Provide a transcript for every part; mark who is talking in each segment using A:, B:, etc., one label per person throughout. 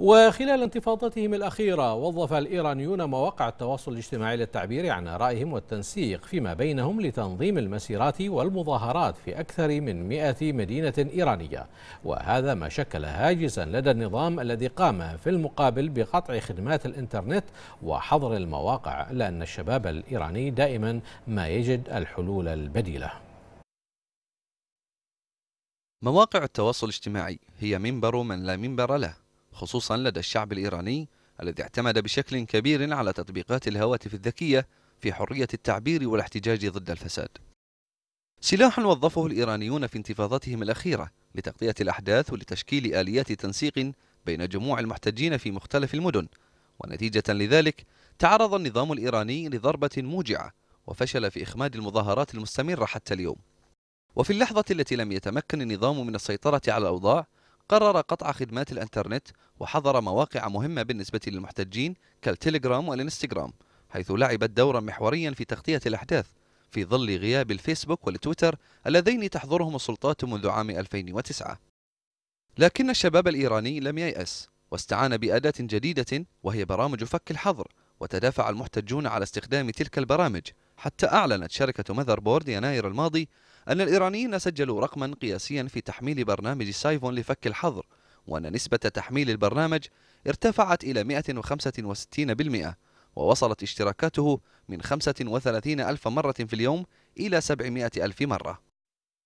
A: وخلال انتفاضتهم الأخيرة وظف الإيرانيون مواقع التواصل الاجتماعي للتعبير عن آرائهم والتنسيق فيما بينهم لتنظيم المسيرات والمظاهرات في أكثر من 100 مدينة إيرانية وهذا ما شكل هاجسا لدى النظام الذي قام في المقابل بقطع خدمات الإنترنت وحظر المواقع لأن الشباب الإيراني دائما ما يجد الحلول البديلة
B: مواقع التواصل الاجتماعي هي منبر من لا منبر له خصوصا لدى الشعب الإيراني الذي اعتمد بشكل كبير على تطبيقات الهواتف الذكية في حرية التعبير والاحتجاج ضد الفساد سلاح وظفه الإيرانيون في انتفاضتهم الأخيرة لتغطية الأحداث ولتشكيل آليات تنسيق بين جموع المحتجين في مختلف المدن ونتيجة لذلك تعرض النظام الإيراني لضربة موجعة وفشل في إخماد المظاهرات المستمرة حتى اليوم وفي اللحظة التي لم يتمكن النظام من السيطرة على الأوضاع قرر قطع خدمات الانترنت وحظر مواقع مهمة بالنسبة للمحتجين كالتليجرام والإنستغرام حيث لعبت دورا محوريا في تغطية الأحداث في ظل غياب الفيسبوك والتويتر اللذين تحظرهم السلطات منذ عام 2009 لكن الشباب الإيراني لم ييأس واستعان بأداة جديدة وهي برامج فك الحظر وتدافع المحتجون على استخدام تلك البرامج حتى أعلنت شركة ماذر بورد يناير الماضي أن الإيرانيين سجلوا رقما قياسيا في تحميل برنامج سايفون لفك الحظر وأن نسبة تحميل البرنامج ارتفعت إلى 165% ووصلت اشتراكاته من 35 ألف مرة في اليوم إلى 700 ألف مرة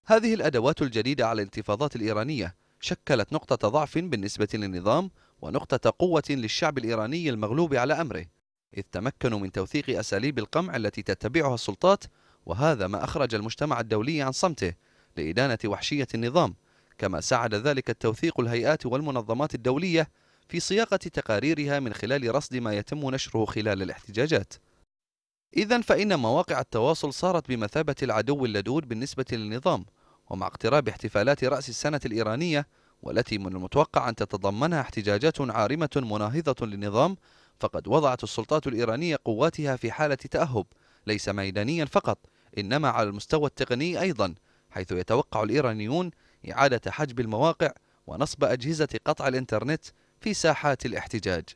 B: هذه الأدوات الجديدة على الانتفاضات الإيرانية شكلت نقطة ضعف بالنسبة للنظام ونقطة قوة للشعب الإيراني المغلوب على أمره إذ تمكنوا من توثيق أساليب القمع التي تتبعها السلطات وهذا ما أخرج المجتمع الدولي عن صمته لإدانة وحشية النظام كما ساعد ذلك التوثيق الهيئات والمنظمات الدولية في صياغة تقاريرها من خلال رصد ما يتم نشره خلال الاحتجاجات إذا فإن مواقع التواصل صارت بمثابة العدو اللدود بالنسبة للنظام ومع اقتراب احتفالات رأس السنة الإيرانية والتي من المتوقع أن تتضمنها احتجاجات عارمة مناهضة للنظام فقد وضعت السلطات الإيرانية قواتها في حالة تأهب ليس ميدانيا فقط إنما على المستوى التقني أيضا حيث يتوقع الإيرانيون إعادة حجب المواقع ونصب أجهزة قطع الإنترنت في ساحات الاحتجاج